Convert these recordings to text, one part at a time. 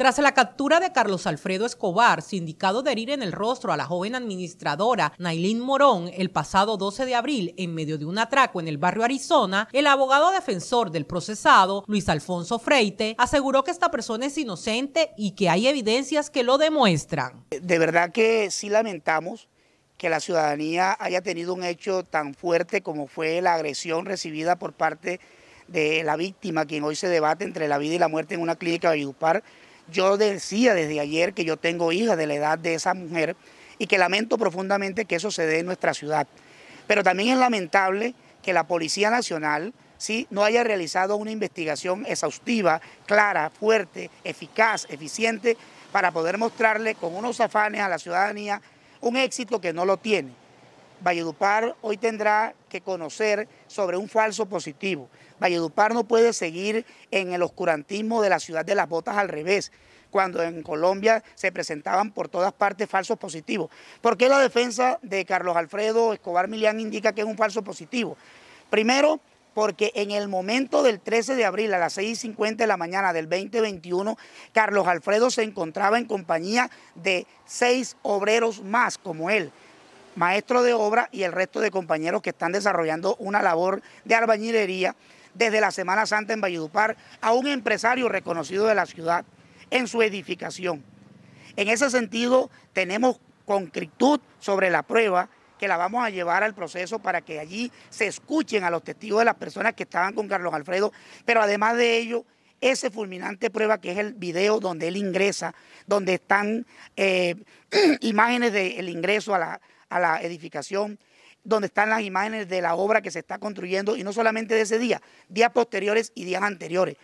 Tras la captura de Carlos Alfredo Escobar, sindicado de herir en el rostro a la joven administradora Nailín Morón el pasado 12 de abril en medio de un atraco en el barrio Arizona, el abogado defensor del procesado, Luis Alfonso Freite, aseguró que esta persona es inocente y que hay evidencias que lo demuestran. De verdad que sí lamentamos que la ciudadanía haya tenido un hecho tan fuerte como fue la agresión recibida por parte de la víctima, quien hoy se debate entre la vida y la muerte en una clínica de Ayupar. Yo decía desde ayer que yo tengo hija de la edad de esa mujer y que lamento profundamente que eso se dé en nuestra ciudad. Pero también es lamentable que la Policía Nacional no haya realizado una investigación exhaustiva, clara, fuerte, eficaz, eficiente, para poder mostrarle con unos afanes a la ciudadanía un éxito que no lo tiene. Valledupar hoy tendrá que conocer sobre un falso positivo. Valledupar no puede seguir en el oscurantismo de la ciudad de las botas al revés, cuando en Colombia se presentaban por todas partes falsos positivos. ¿Por qué la defensa de Carlos Alfredo Escobar Millán indica que es un falso positivo? Primero, porque en el momento del 13 de abril a las 6.50 de la mañana del 2021, Carlos Alfredo se encontraba en compañía de seis obreros más como él maestro de obra y el resto de compañeros que están desarrollando una labor de albañilería desde la Semana Santa en Valledupar a un empresario reconocido de la ciudad en su edificación. En ese sentido, tenemos concretud sobre la prueba que la vamos a llevar al proceso para que allí se escuchen a los testigos de las personas que estaban con Carlos Alfredo, pero además de ello, ese fulminante prueba que es el video donde él ingresa, donde están eh, imágenes del ingreso a la, a la edificación, donde están las imágenes de la obra que se está construyendo y no solamente de ese día, días posteriores y días anteriores.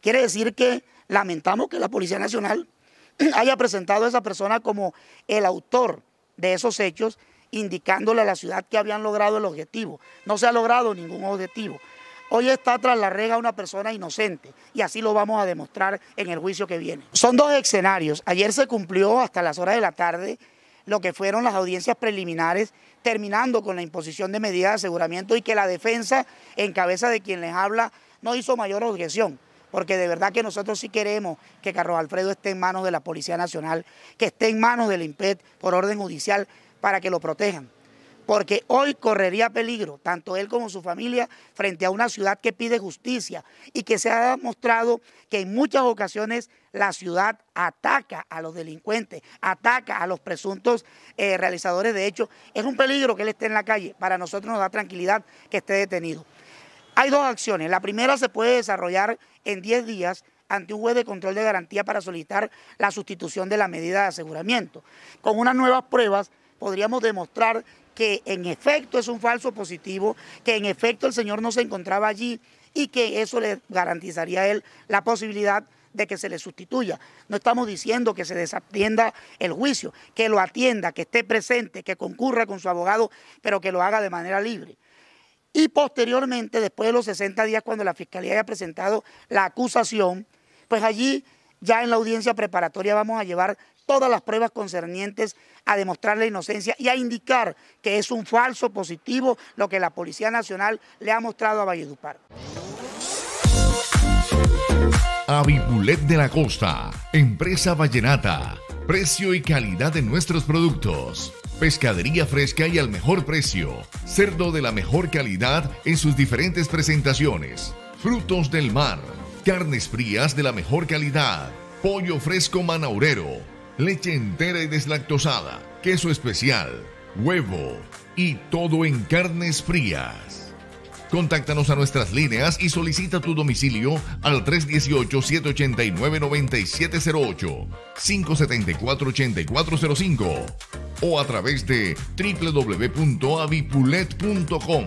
Quiere decir que lamentamos que la Policía Nacional haya presentado a esa persona como el autor de esos hechos, indicándole a la ciudad que habían logrado el objetivo. No se ha logrado ningún objetivo. Hoy está tras la rega una persona inocente y así lo vamos a demostrar en el juicio que viene. Son dos escenarios. Ayer se cumplió hasta las horas de la tarde lo que fueron las audiencias preliminares, terminando con la imposición de medidas de aseguramiento y que la defensa, en cabeza de quien les habla, no hizo mayor objeción porque de verdad que nosotros sí queremos que Carlos Alfredo esté en manos de la Policía Nacional, que esté en manos del IMPET por orden judicial para que lo protejan porque hoy correría peligro, tanto él como su familia, frente a una ciudad que pide justicia y que se ha demostrado que en muchas ocasiones la ciudad ataca a los delincuentes, ataca a los presuntos eh, realizadores de hechos. Es un peligro que él esté en la calle, para nosotros nos da tranquilidad que esté detenido. Hay dos acciones, la primera se puede desarrollar en 10 días ante un juez de control de garantía para solicitar la sustitución de la medida de aseguramiento. Con unas nuevas pruebas podríamos demostrar que en efecto es un falso positivo, que en efecto el señor no se encontraba allí y que eso le garantizaría a él la posibilidad de que se le sustituya. No estamos diciendo que se desatienda el juicio, que lo atienda, que esté presente, que concurra con su abogado, pero que lo haga de manera libre. Y posteriormente, después de los 60 días, cuando la Fiscalía haya presentado la acusación, pues allí ya en la audiencia preparatoria vamos a llevar todas las pruebas concernientes a demostrar la inocencia y a indicar que es un falso positivo lo que la Policía Nacional le ha mostrado a Valledupar. Avipulet de la Costa, empresa vallenata. Precio y calidad de nuestros productos. Pescadería fresca y al mejor precio. Cerdo de la mejor calidad en sus diferentes presentaciones. Frutos del mar. Carnes frías de la mejor calidad. Pollo fresco manaurero leche entera y deslactosada, queso especial, huevo y todo en carnes frías. Contáctanos a nuestras líneas y solicita tu domicilio al 318-789-9708, 574-8405 o a través de www.avipulet.com.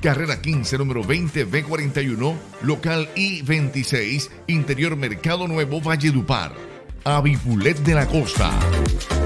Carrera 15, número 20B41, local I26, Interior Mercado Nuevo, Valledupar Bipulet de la Costa.